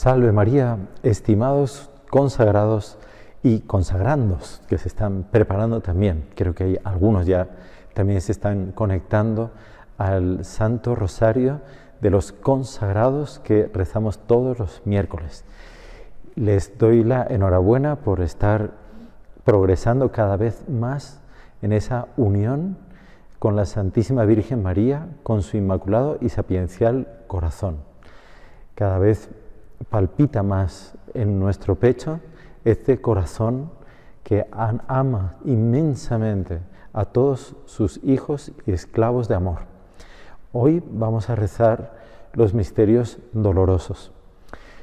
Salve María, estimados consagrados y consagrandos que se están preparando también. Creo que hay algunos ya también se están conectando al Santo Rosario de los consagrados que rezamos todos los miércoles. Les doy la enhorabuena por estar progresando cada vez más en esa unión con la Santísima Virgen María, con su inmaculado y sapiencial corazón. Cada vez palpita más en nuestro pecho este corazón que ama inmensamente a todos sus hijos y esclavos de amor. Hoy vamos a rezar los misterios dolorosos.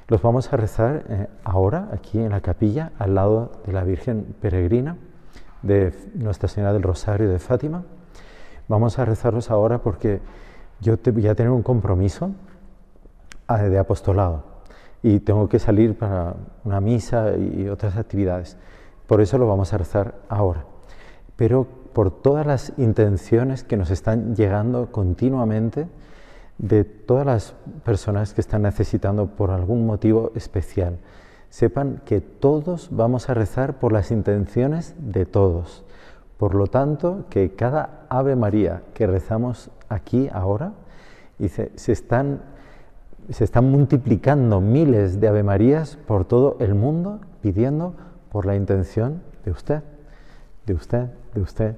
Los vamos a rezar eh, ahora aquí en la capilla al lado de la Virgen Peregrina de Nuestra Señora del Rosario de Fátima. Vamos a rezarlos ahora porque yo ya voy un compromiso ah, de apostolado y tengo que salir para una misa y otras actividades. Por eso lo vamos a rezar ahora. Pero por todas las intenciones que nos están llegando continuamente de todas las personas que están necesitando por algún motivo especial. Sepan que todos vamos a rezar por las intenciones de todos. Por lo tanto, que cada Ave María que rezamos aquí ahora, dice, se están se están multiplicando miles de Avemarías por todo el mundo pidiendo por la intención de usted, de usted, de usted,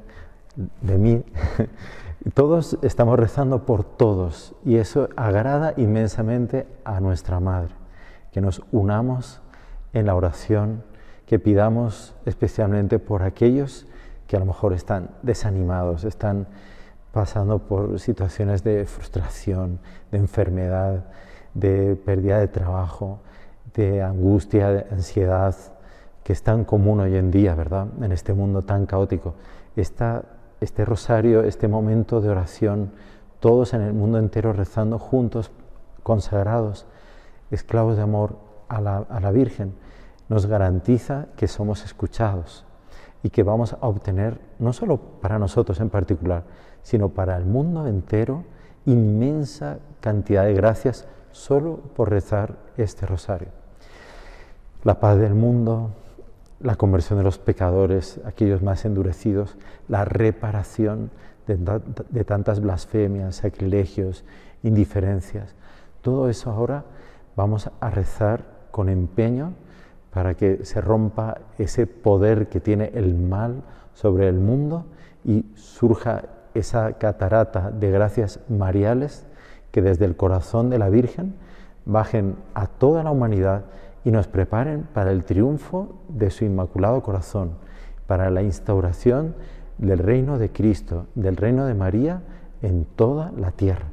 de mí. Todos estamos rezando por todos y eso agrada inmensamente a nuestra Madre, que nos unamos en la oración, que pidamos especialmente por aquellos que a lo mejor están desanimados, están pasando por situaciones de frustración, de enfermedad, de pérdida de trabajo, de angustia, de ansiedad, que es tan común hoy en día, ¿verdad? En este mundo tan caótico. este rosario, este momento de oración, todos en el mundo entero rezando juntos, consagrados, esclavos de amor a la, a la Virgen, nos garantiza que somos escuchados y que vamos a obtener, no solo para nosotros en particular, sino para el mundo entero, inmensa cantidad de gracias solo por rezar este rosario. La paz del mundo, la conversión de los pecadores, aquellos más endurecidos, la reparación de, tantas blasfemias, sacrilegios, indiferencias. Todo eso ahora vamos a rezar con empeño para que se rompa ese poder que tiene el mal sobre el mundo y surja esa catarata de gracias mariales que desde el corazón de la Virgen bajen a toda la humanidad y nos preparen para el triunfo de su inmaculado corazón, para la instauración del reino de Cristo, del reino de María en toda la tierra.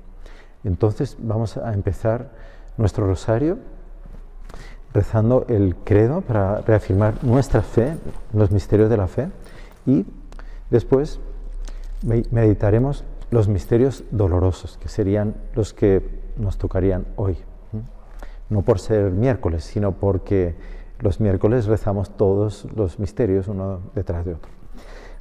Entonces vamos a empezar nuestro rosario rezando el credo para reafirmar nuestra fe, los misterios de la fe, y después meditaremos los misterios dolorosos, que serían los que nos tocarían hoy. No por ser miércoles, sino porque los miércoles rezamos todos los misterios uno detrás de otro.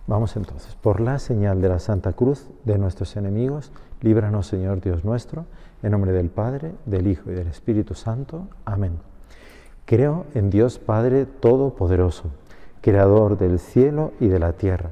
Vamos entonces, por la señal de la Santa Cruz de nuestros enemigos, líbranos Señor Dios nuestro, en nombre del Padre, del Hijo y del Espíritu Santo. Amén. Creo en Dios Padre Todopoderoso, Creador del cielo y de la tierra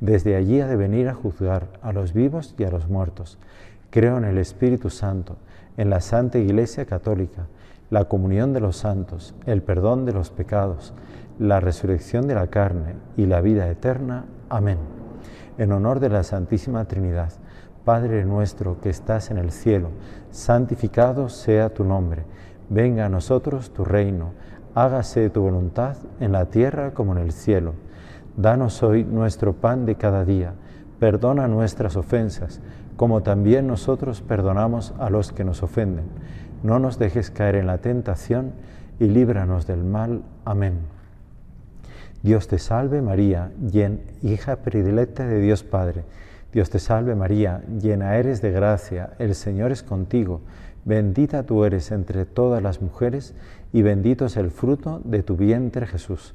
desde allí ha de venir a juzgar a los vivos y a los muertos. Creo en el Espíritu Santo, en la Santa Iglesia Católica, la comunión de los santos, el perdón de los pecados, la resurrección de la carne y la vida eterna. Amén. En honor de la Santísima Trinidad, Padre nuestro que estás en el cielo, santificado sea tu nombre. Venga a nosotros tu reino. Hágase tu voluntad en la tierra como en el cielo. Danos hoy nuestro pan de cada día. Perdona nuestras ofensas, como también nosotros perdonamos a los que nos ofenden. No nos dejes caer en la tentación y líbranos del mal. Amén. Dios te salve María, llena, hija predilecta de Dios Padre. Dios te salve María, llena eres de gracia, el Señor es contigo. Bendita tú eres entre todas las mujeres y bendito es el fruto de tu vientre Jesús.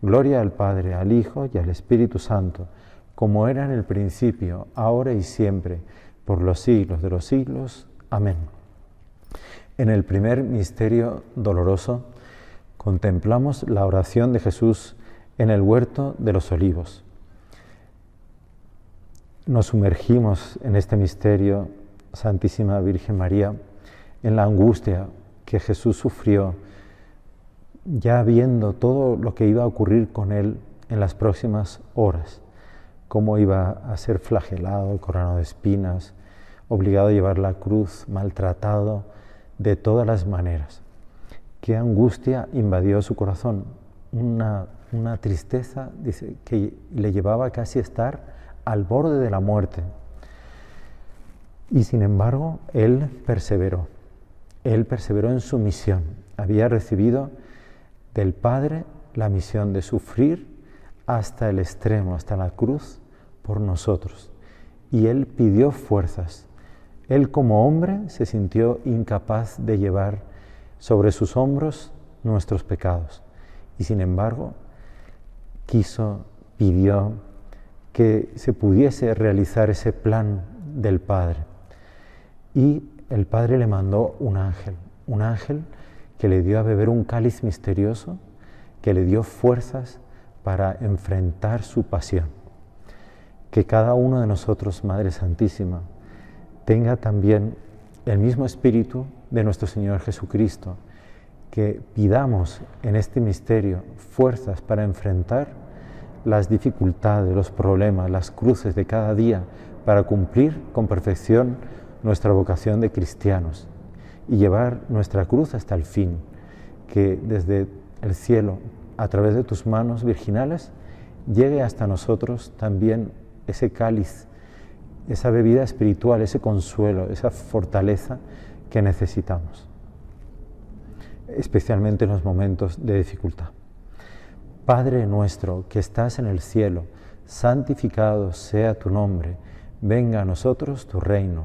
Gloria al Padre, al Hijo y al Espíritu Santo, como era en el principio, ahora y siempre, por los siglos de los siglos. Amén. En el primer misterio doloroso contemplamos la oración de Jesús en el huerto de los olivos. Nos sumergimos en este misterio, Santísima Virgen María, en la angustia que Jesús sufrió ya viendo todo lo que iba a ocurrir con él en las próximas horas, cómo iba a ser flagelado, coronado de espinas, obligado a llevar la cruz, maltratado, de todas las maneras. Qué angustia invadió su corazón, una, tristeza dice, que le llevaba casi a estar al borde de la muerte. Y sin embargo, él perseveró, él perseveró en su misión. Había recibido del Padre la misión de sufrir hasta el extremo, hasta la cruz, por nosotros. Y Él pidió fuerzas. Él como hombre se sintió incapaz de llevar sobre sus hombros nuestros pecados. Y sin embargo, quiso, pidió que se pudiese realizar ese plan del Padre. Y el Padre le mandó un ángel, un ángel que le dio a beber un cáliz misterioso que le dio fuerzas para enfrentar su pasión. Que cada uno de nosotros, Madre Santísima, tenga también el mismo espíritu de nuestro Señor Jesucristo, que pidamos en este misterio fuerzas para enfrentar las dificultades, los problemas, las cruces de cada día, para cumplir con perfección nuestra vocación de cristianos y llevar nuestra cruz hasta el fin, que desde el cielo, a través de tus manos virginales, llegue hasta nosotros también ese cáliz, esa bebida espiritual, ese consuelo, esa fortaleza que necesitamos, especialmente en los momentos de dificultad. Padre nuestro que estás en el cielo, santificado sea tu nombre, venga a nosotros tu reino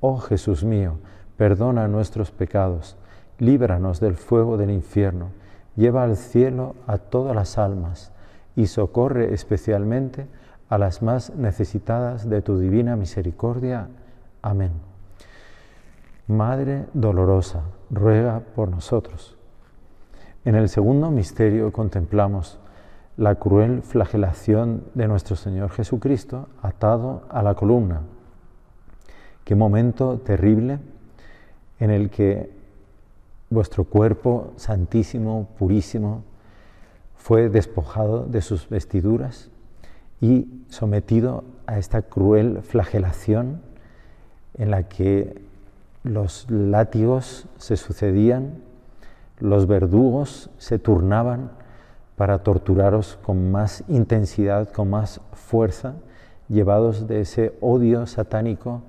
Oh Jesús mío, perdona nuestros pecados, líbranos del fuego del infierno, lleva al cielo a todas las almas y socorre especialmente a las más necesitadas de tu divina misericordia. Amén. Madre dolorosa, ruega por nosotros. En el segundo misterio contemplamos la cruel flagelación de nuestro Señor Jesucristo atado a la columna Qué momento terrible en el que vuestro cuerpo santísimo, purísimo, fue despojado de sus vestiduras y sometido a esta cruel flagelación en la que los látigos se sucedían, los verdugos se turnaban para torturaros con más intensidad, con más fuerza, llevados de ese odio satánico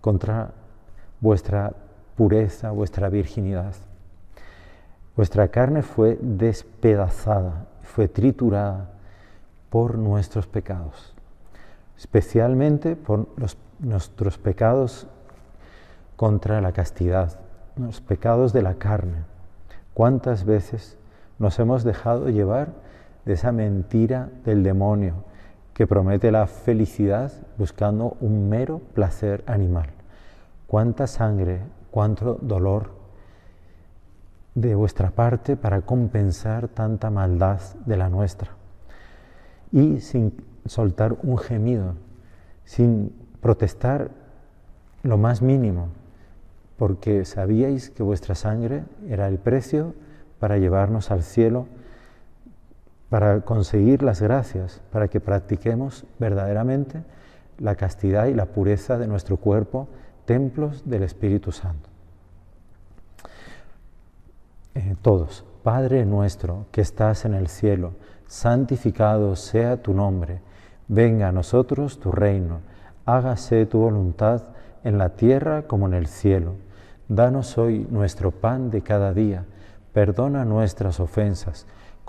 contra vuestra pureza, vuestra virginidad. Vuestra carne fue despedazada, fue triturada por nuestros pecados, especialmente por nuestros pecados contra la castidad, los pecados de la carne. ¿Cuántas veces nos hemos dejado llevar de esa mentira del demonio, que promete la felicidad buscando un mero placer animal. ¿Cuánta sangre, cuánto dolor de vuestra parte para compensar tanta maldad de la nuestra? Y sin soltar un gemido, sin protestar lo más mínimo, porque sabíais que vuestra sangre era el precio para llevarnos al cielo para conseguir las gracias, para que practiquemos verdaderamente la castidad y la pureza de nuestro cuerpo, templos del Espíritu Santo. Eh, todos, Padre nuestro que estás en el cielo, santificado sea tu nombre, venga a nosotros tu reino, hágase tu voluntad en la tierra como en el cielo. Danos hoy nuestro pan de cada día, perdona nuestras ofensas,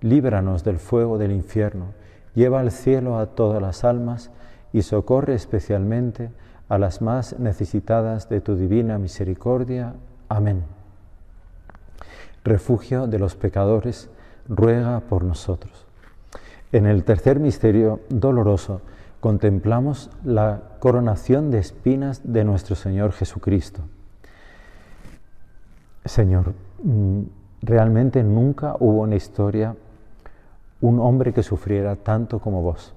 líbranos del fuego del infierno, lleva al cielo a todas las almas y socorre especialmente a las más necesitadas de tu divina misericordia. Amén. Refugio de los pecadores, ruega por nosotros. En el tercer misterio doloroso contemplamos la coronación de espinas de nuestro Señor Jesucristo. Señor, mm, realmente nunca hubo una historia un hombre que sufriera tanto como vos.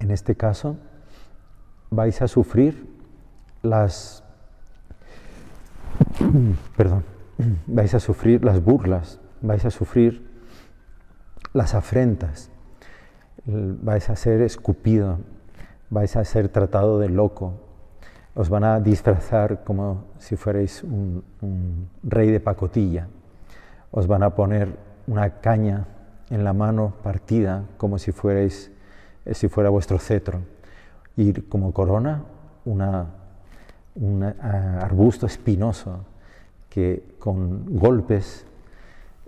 En este caso, vais a sufrir las... Perdón, vais a sufrir las burlas, vais a sufrir las afrentas, vais a ser escupido, vais a ser tratado de loco, os van a disfrazar como si fuerais un rey de pacotilla, os van a poner una caña en la mano partida como si, fuerais, eh, si fuera vuestro cetro y como corona un eh, arbusto espinoso que con golpes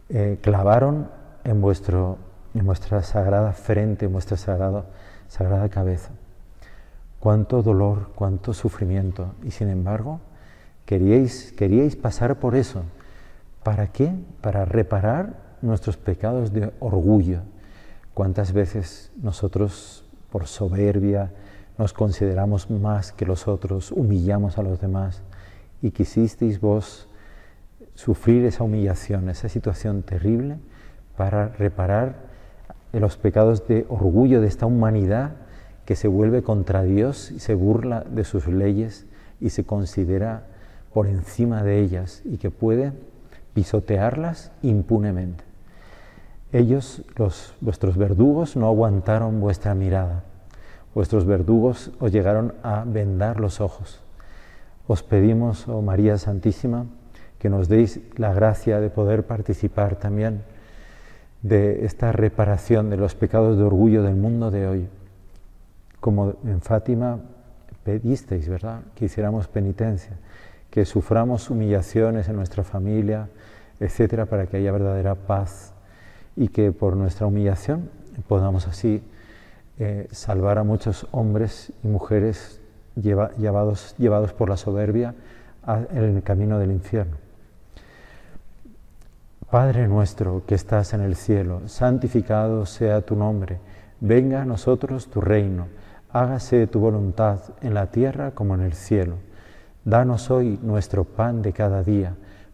eh, clavaron en, en vuestra sagrada frente, en vuestra sagrada cabeza. Cuánto dolor, cuánto sufrimiento. Y sin embargo, queríais, queríais pasar por eso. ¿Para qué? Para reparar nuestros pecados de orgullo. ¿Cuántas veces nosotros por soberbia nos consideramos más que los otros, humillamos a los demás y quisisteis vos sufrir esa humillación, esa situación terrible para reparar los pecados de orgullo de esta humanidad que se vuelve contra Dios y se burla de sus leyes y se considera por encima de ellas y que puede pisotearlas impunemente. Ellos, los, vuestros verdugos, no aguantaron vuestra mirada. Vuestros verdugos os llegaron a vendar los ojos. Os pedimos, oh María Santísima, que nos deis la gracia de poder participar también de esta reparación de los pecados de orgullo del mundo de hoy. Como en Fátima pedisteis, ¿verdad? Que hiciéramos penitencia, que suframos humillaciones en nuestra familia, etcétera, para que haya verdadera paz y que por nuestra humillación podamos así eh, salvar a muchos hombres y mujeres llevados, llevados por la soberbia en el camino del infierno. Padre nuestro que estás en el cielo, santificado sea tu nombre, venga a nosotros tu reino, hágase tu voluntad en la tierra como en el cielo. Danos hoy nuestro pan de cada día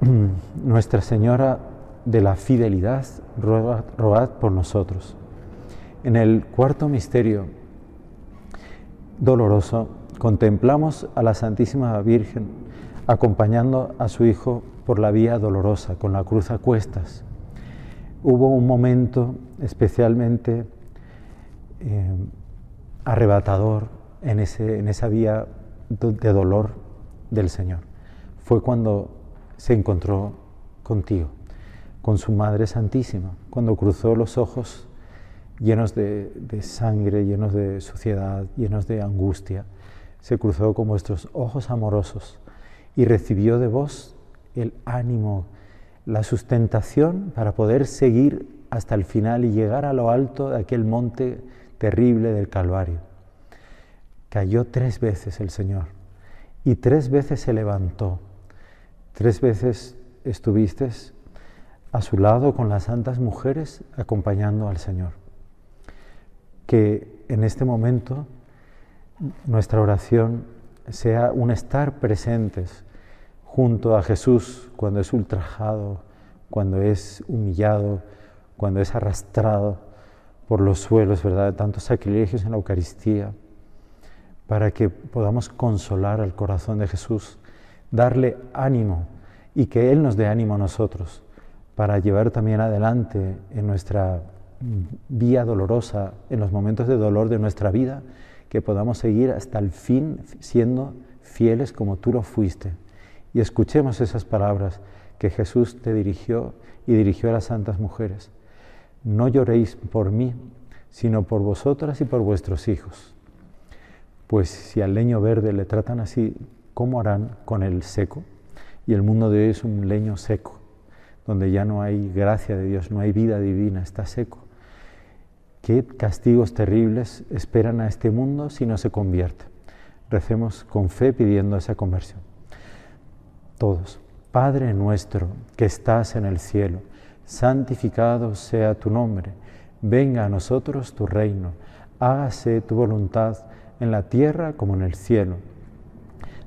Mm, Nuestra Señora de la Fidelidad, rogad, por nosotros. En el cuarto misterio doloroso, contemplamos a la Santísima Virgen acompañando a su Hijo por la vía dolorosa, con la cruz a cuestas. Hubo un momento especialmente eh, arrebatador en, ese, en esa vía de dolor del Señor. Fue cuando se encontró contigo, con su Madre Santísima, cuando cruzó los ojos llenos de, sangre, llenos de suciedad, llenos de angustia, se cruzó con vuestros ojos amorosos y recibió de vos el ánimo, la sustentación para poder seguir hasta el final y llegar a lo alto de aquel monte terrible del Calvario. Cayó tres veces el Señor y tres veces se levantó Tres veces estuviste a su lado con las santas mujeres acompañando al Señor. Que en este momento nuestra oración sea un estar presentes junto a Jesús cuando es ultrajado, cuando es humillado, cuando es arrastrado por los suelos, ¿verdad? De tantos sacrilegios en la Eucaristía, para que podamos consolar al corazón de Jesús darle ánimo y que Él nos dé ánimo a nosotros para llevar también adelante en nuestra vía dolorosa, en los momentos de dolor de nuestra vida, que podamos seguir hasta el fin siendo fieles como tú lo fuiste. Y escuchemos esas palabras que Jesús te dirigió y dirigió a las santas mujeres. No lloréis por mí, sino por vosotras y por vuestros hijos. Pues si al leño verde le tratan así, ¿Cómo harán con el seco? Y el mundo de hoy es un leño seco, donde ya no hay gracia de Dios, no hay vida divina, está seco. ¿Qué castigos terribles esperan a este mundo si no se convierte? Recemos con fe pidiendo esa conversión. Todos. Padre nuestro que estás en el cielo, santificado sea tu nombre, venga a nosotros tu reino, hágase tu voluntad en la tierra como en el cielo.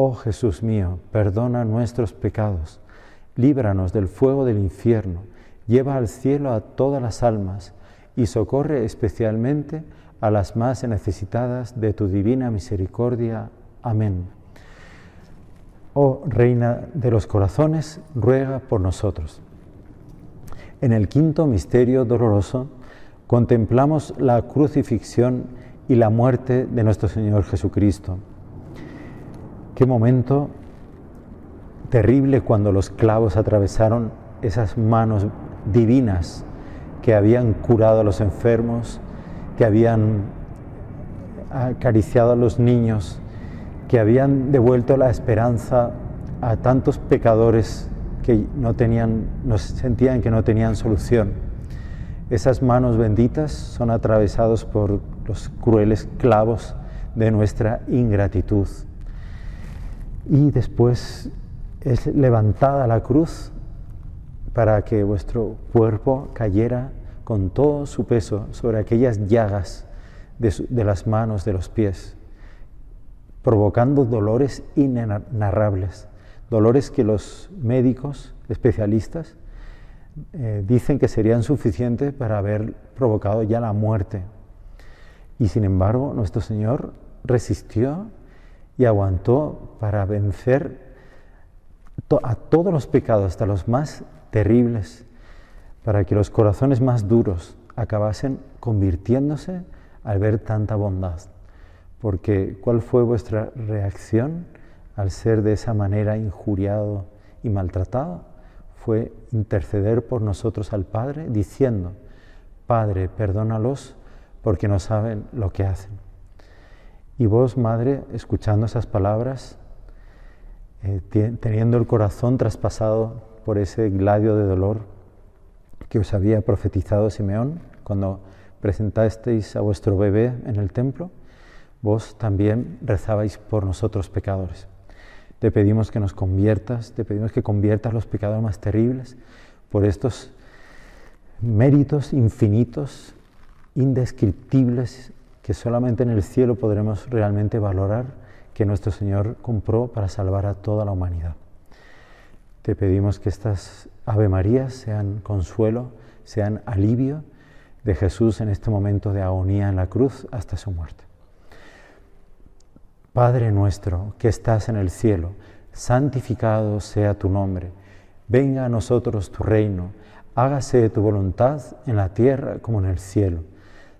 Oh Jesús mío, perdona nuestros pecados, líbranos del fuego del infierno, lleva al cielo a todas las almas y socorre especialmente a las más necesitadas de tu divina misericordia. Amén. Oh Reina de los Corazones, ruega por nosotros. En el quinto misterio doloroso contemplamos la crucifixión y la muerte de nuestro Señor Jesucristo. Qué momento terrible cuando los clavos atravesaron esas manos divinas que habían curado a los enfermos, que habían acariciado a los niños, que habían devuelto la esperanza a tantos pecadores que no tenían, nos sentían que no tenían solución. Esas manos benditas son atravesados por los crueles clavos de nuestra ingratitud y después es levantada la cruz para que vuestro cuerpo cayera con todo su peso sobre aquellas llagas de, las manos, de los pies, provocando dolores inenarrables, dolores que los médicos especialistas eh, dicen que serían suficientes para haber provocado ya la muerte. Y sin embargo, nuestro Señor resistió y aguantó para vencer a todos los pecados, hasta los más terribles, para que los corazones más duros acabasen convirtiéndose al ver tanta bondad. Porque ¿cuál fue vuestra reacción al ser de esa manera injuriado y maltratado? Fue interceder por nosotros al Padre diciendo, Padre, perdónalos porque no saben lo que hacen. Y vos, Madre, escuchando esas palabras, eh, teniendo el corazón traspasado por ese gladio de dolor que os había profetizado Simeón cuando presentasteis a vuestro bebé en el templo, vos también rezabais por nosotros pecadores. Te pedimos que nos conviertas, te pedimos que conviertas los pecados más terribles por estos méritos infinitos, indescriptibles, que solamente en el cielo podremos realmente valorar que nuestro Señor compró para salvar a toda la humanidad. Te pedimos que estas Ave Marías sean consuelo, sean alivio de Jesús en este momento de agonía en la cruz hasta su muerte. Padre nuestro que estás en el cielo, santificado sea tu nombre, venga a nosotros tu reino, hágase tu voluntad en la tierra como en el cielo.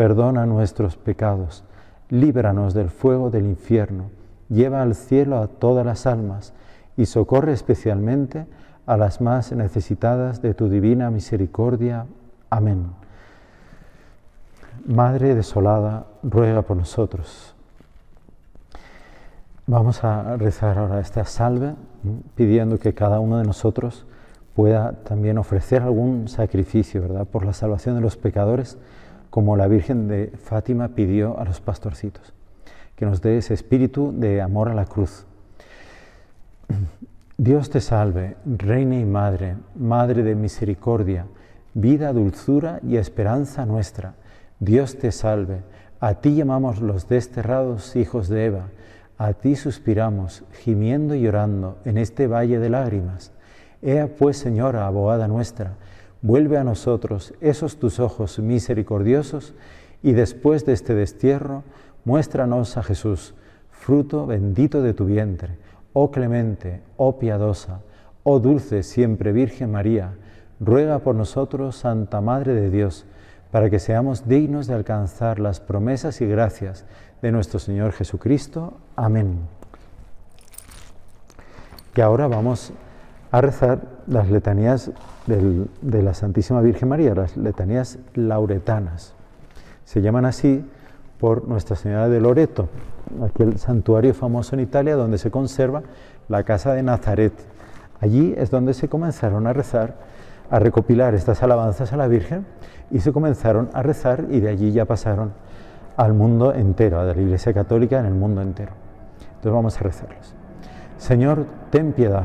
perdona nuestros pecados, líbranos del fuego del infierno, lleva al cielo a todas las almas y socorre especialmente a las más necesitadas de tu divina misericordia. Amén. Madre desolada, ruega por nosotros. Vamos a rezar ahora esta salve, pidiendo que cada uno de nosotros pueda también ofrecer algún sacrificio, ¿verdad?, por la salvación de los pecadores como la Virgen de Fátima pidió a los pastorcitos, que nos dé ese espíritu de amor a la cruz. Dios te salve, Reina y Madre, Madre de misericordia, vida, dulzura y esperanza nuestra. Dios te salve, a ti llamamos los desterrados hijos de Eva, a ti suspiramos, gimiendo y llorando en este valle de lágrimas. Ea pues, Señora, abogada nuestra, vuelve a nosotros esos tus ojos misericordiosos y después de este destierro, muéstranos a Jesús, fruto bendito de tu vientre, oh clemente, oh piadosa, oh dulce siempre Virgen María, ruega por nosotros, Santa Madre de Dios, para que seamos dignos de alcanzar las promesas y gracias de nuestro Señor Jesucristo. Amén. Y ahora vamos a rezar las letanías de la Santísima Virgen María, las letanías lauretanas. Se llaman así por Nuestra Señora de Loreto, aquel santuario famoso en Italia donde se conserva la casa de Nazaret. Allí es donde se comenzaron a rezar, a recopilar estas alabanzas a la Virgen y se comenzaron a rezar y de allí ya pasaron al mundo entero, a la Iglesia Católica en el mundo entero. Entonces vamos a rezarlas. Señor, ten piedad.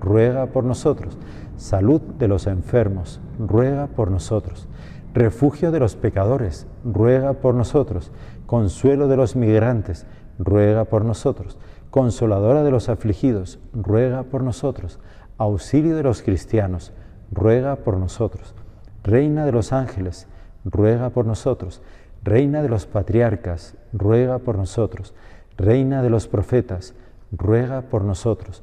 ruega por nosotros. Salud de los enfermos, ruega por nosotros. Refugio de los pecadores, ruega por nosotros. Consuelo de los migrantes, ruega por nosotros. Consoladora de los afligidos, ruega por nosotros. Auxilio de los cristianos, ruega por nosotros. Reina de los ángeles, ruega por nosotros. Reina de los patriarcas, ruega por nosotros. Reina de los profetas, ruega por nosotros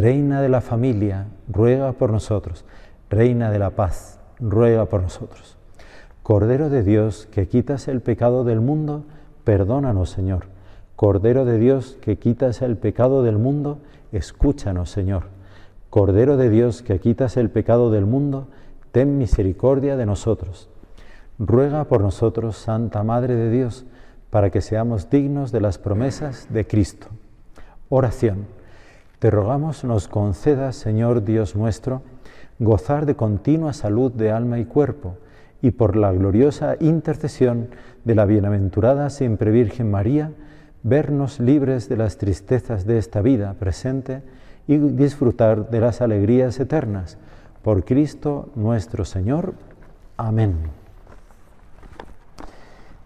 Reina de la familia, ruega por nosotros. Reina de la paz, ruega por nosotros. Cordero de Dios, que quitas el pecado del mundo, perdónanos, Señor. Cordero de Dios, que quitas el pecado del mundo, escúchanos, Señor. Cordero de Dios, que quitas el pecado del mundo, ten misericordia de nosotros. Ruega por nosotros, Santa Madre de Dios, para que seamos dignos de las promesas de Cristo. Oración. Te rogamos nos conceda, Señor Dios nuestro, gozar de continua salud de alma y cuerpo, y por la gloriosa intercesión de la bienaventurada siempre Virgen María, vernos libres de las tristezas de esta vida presente y disfrutar de las alegrías eternas. Por Cristo nuestro Señor. Amén.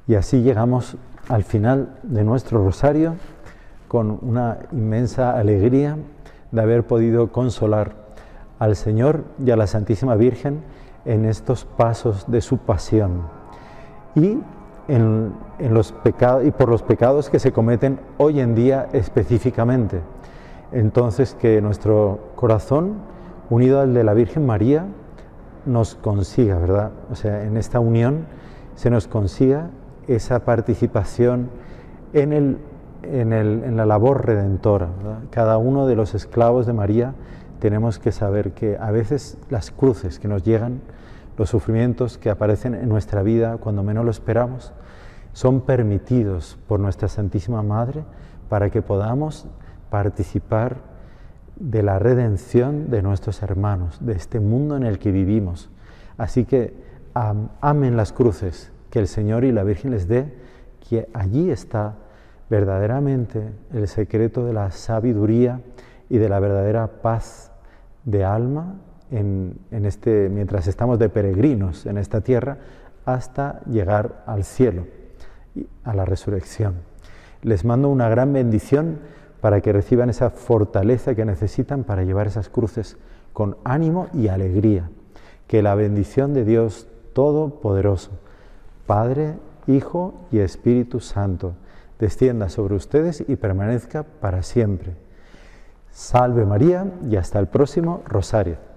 Y así llegamos al final de nuestro rosario con una inmensa alegría de haber podido consolar al Señor y a la Santísima Virgen en estos pasos de su pasión y, en los y por los pecados que se cometen hoy en día específicamente. Entonces que nuestro corazón, unido al de la Virgen María, nos consiga, ¿verdad? O sea, en esta unión se nos consiga esa participación en el en, la labor redentora. Cada uno de los esclavos de María tenemos que saber que a veces las cruces que nos llegan, los sufrimientos que aparecen en nuestra vida cuando menos lo esperamos, son permitidos por nuestra Santísima Madre para que podamos participar de la redención de nuestros hermanos, de este mundo en el que vivimos. Así que amen las cruces que el Señor y la Virgen les dé, que allí está verdaderamente el secreto de la sabiduría y de la verdadera paz de alma este, mientras estamos de peregrinos en esta tierra hasta llegar al cielo, y a la resurrección. Les mando una gran bendición para que reciban esa fortaleza que necesitan para llevar esas cruces con ánimo y alegría. Que la bendición de Dios Todopoderoso, Padre, Hijo y Espíritu Santo, descienda sobre ustedes y permanezca para siempre. Salve María y hasta el próximo rosario.